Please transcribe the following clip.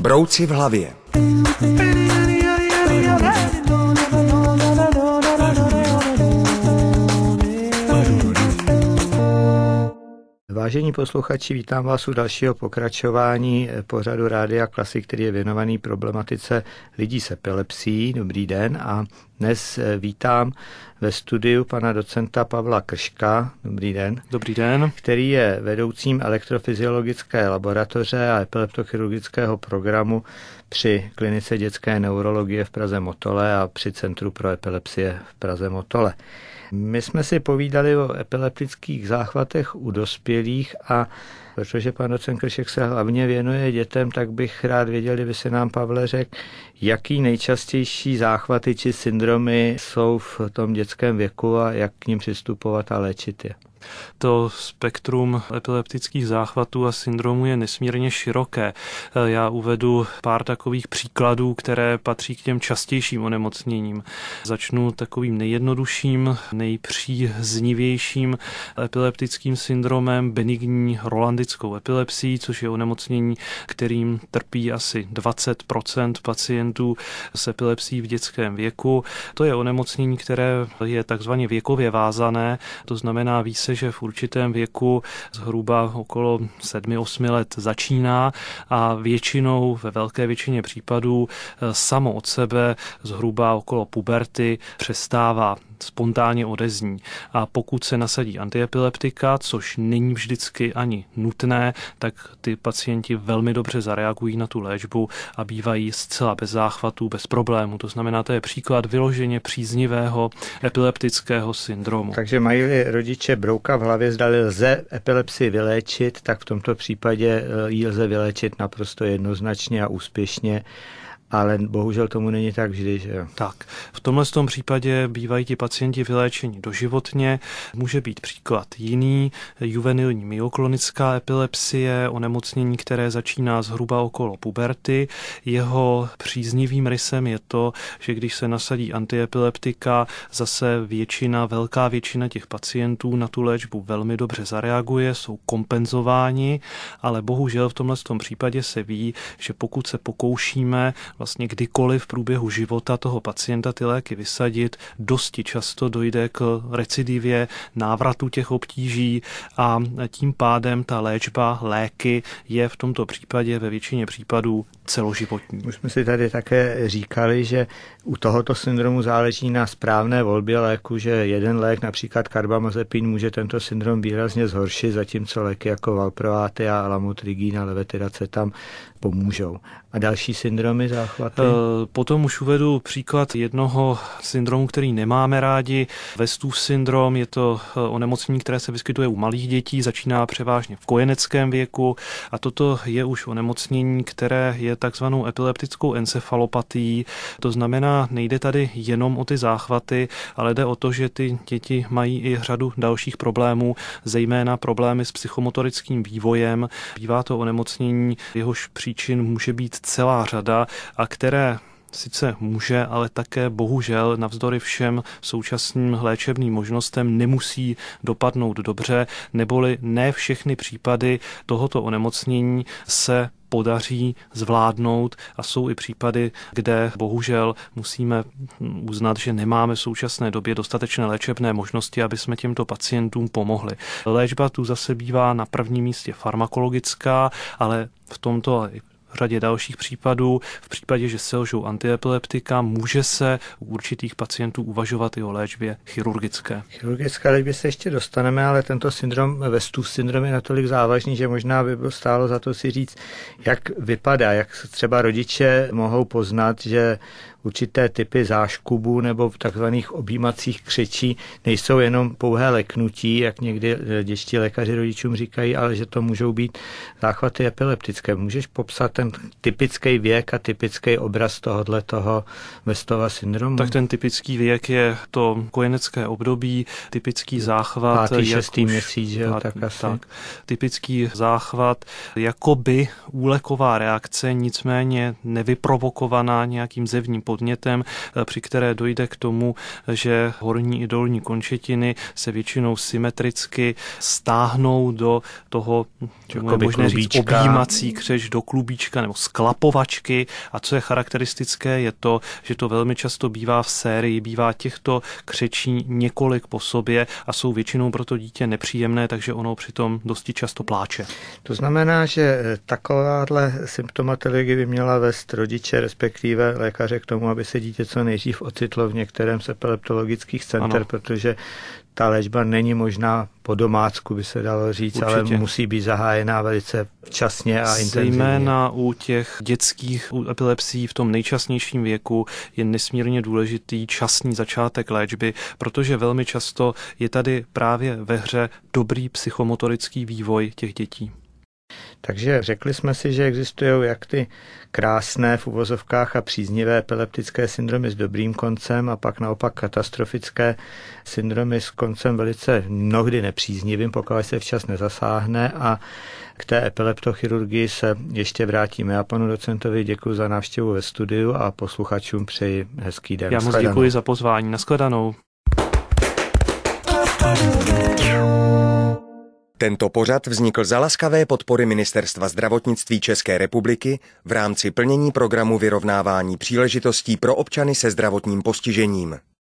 Brouci v hlavě. Vážení posluchači, vítám vás u dalšího pokračování eh, pořadu Rádia Klasik, který je věnovaný problematice lidí s epilepsií. Dobrý den a dnes eh, vítám ve studiu pana docenta Pavla Krška. Dobrý den. Dobrý den. Který je vedoucím elektrofyziologické laboratoře a epileptochirurgického programu při klinice dětské neurologie v Praze Motole a při Centru pro epilepsie v Praze Motole. My jsme si povídali o epileptických záchvatech u dospělých a protože pan docent Kršek se hlavně věnuje dětem, tak bych rád věděl, kdyby se nám Pavle řekl, jaký nejčastější záchvaty či syndrom syndromy jsou v tom dětském věku a jak k ním přistupovat a léčit je. To spektrum epileptických záchvatů a syndromů je nesmírně široké. Já uvedu pár takových příkladů, které patří k těm častějším onemocněním. Začnu takovým nejjednodušším, nejpříznivějším epileptickým syndromem benigní rolandickou epilepsí, což je onemocnění, kterým trpí asi 20 pacientů s epilepsí v dětském věku. To je onemocnění, které je takzvaně věkově vázané, to znamená více že v určitém věku zhruba okolo 7-8 let začíná a většinou, ve velké většině případů, e, samo od sebe zhruba okolo puberty přestává spontánně odezní. A pokud se nasadí antiepileptika, což není vždycky ani nutné, tak ty pacienti velmi dobře zareagují na tu léčbu a bývají zcela bez záchvatů, bez problémů. To znamená, to je příklad vyloženě příznivého epileptického syndromu. Takže mají rodiče brouka v hlavě, zdali lze epilepsii vyléčit, tak v tomto případě eh, ji lze vyléčit naprosto jednoznačně a úspěšně ale bohužel tomu není tak vždy. Že jo. Tak, v tomhle tom případě bývají ti pacienti vyléčeni doživotně. Může být příklad jiný, juvenilní myoklonická epilepsie, onemocnění, které začíná zhruba okolo puberty. Jeho příznivým rysem je to, že když se nasadí antiepileptika, zase většina, velká většina těch pacientů na tu léčbu velmi dobře zareaguje, jsou kompenzováni, ale bohužel v tomhle tom případě se ví, že pokud se pokoušíme vlastně kdykoliv v průběhu života toho pacienta ty léky vysadit. Dosti často dojde k recidivě, návratu těch obtíží a tím pádem ta léčba léky je v tomto případě ve většině případů celoživotní. Už jsme si tady také říkali, že u tohoto syndromu záleží na správné volbě léku, že jeden lék, například karbamazepin, může tento syndrom výrazně zhoršit, zatímco léky jako valproáty a lamotrigín a pomůžou. A další syndromy záchvat? záchvaty. Eh, potom už uvedu příklad jednoho syndromu, který nemáme rádi. Vestův syndrom je to eh, onemocnění, které se vyskytuje u malých dětí, začíná převážně v kojeneckém věku a toto je už onemocnění, které je takzvanou epileptickou encefalopatií. To znamená, nejde tady jenom o ty záchvaty, ale jde o to, že ty děti mají i řadu dalších problémů, zejména problémy s psychomotorickým vývojem. Bývá to onemocnění, jehož příčin může být celá řada a které sice může, ale také bohužel navzdory všem současným léčebným možnostem nemusí dopadnout dobře, neboli ne všechny případy tohoto onemocnění se podaří zvládnout a jsou i případy, kde bohužel musíme uznat, že nemáme v současné době dostatečné léčebné možnosti, aby jsme těmto pacientům pomohli. Léčba tu zase bývá na prvním místě farmakologická, ale v tomto i v řadě dalších případů. V případě, že selžou antiepileptika, může se u určitých pacientů uvažovat i o léčbě chirurgické. Chirurgická léčbě se ještě dostaneme, ale tento syndrom, Vestův syndrom je natolik závažný, že možná by bylo stálo za to si říct, jak vypadá, jak třeba rodiče mohou poznat, že určité typy záškubů nebo takzvaných objímacích křečí nejsou jenom pouhé leknutí, jak někdy eh, děští lékaři rodičům říkají, ale že to můžou být záchvaty epileptické. Můžeš popsat ten typický věk a typický obraz tohohle toho Vestova syndromu? Tak ten typický věk je to kojenecké období, typický záchvat. Pátý, šestý už, měsíc, že pátý, tak asi. Tak, typický záchvat, jakoby úleková reakce, nicméně nevyprovokovaná nějakým zevním podnětem, eh, při které dojde k tomu, eh, že horní i dolní končetiny se většinou symetricky stáhnou do toho, čemu jako je možné říct, objímací křeč do klubíčka nebo sklapovačky. A co je charakteristické, je to, že to velmi často bývá v sérii, bývá těchto křečí několik po sobě a jsou většinou pro to dítě nepříjemné, takže ono přitom dosti často pláče. To znamená, že eh, takováhle symptomatologie by měla vést rodiče, respektive lékaře k tomu, tomu, aby se dítě co nejdřív ocitlo v některém z epileptologických center, ano. protože ta léčba není možná po domácku, by se dalo říct, Určitě. ale musí být zahájená velice včasně a intenzivně. Zejména u těch dětských epilepsí v tom nejčasnějším věku je nesmírně důležitý časný začátek léčby, protože velmi často je tady právě ve hře dobrý psychomotorický vývoj těch dětí. Takže řekli jsme si, že existují jak ty krásné v uvozovkách a příznivé epileptické syndromy s dobrým koncem a pak naopak katastrofické syndromy s koncem velice mnohdy nepříznivým, pokud se včas nezasáhne a k té epileptochirurgii se ještě vrátíme. Já panu docentovi děkuji za návštěvu ve studiu a posluchačům přeji hezký den. Já moc děkuji za pozvání. Naschledanou. Tento pořad vznikl za laskavé podpory Ministerstva zdravotnictví České republiky v rámci plnění programu vyrovnávání příležitostí pro občany se zdravotním postižením.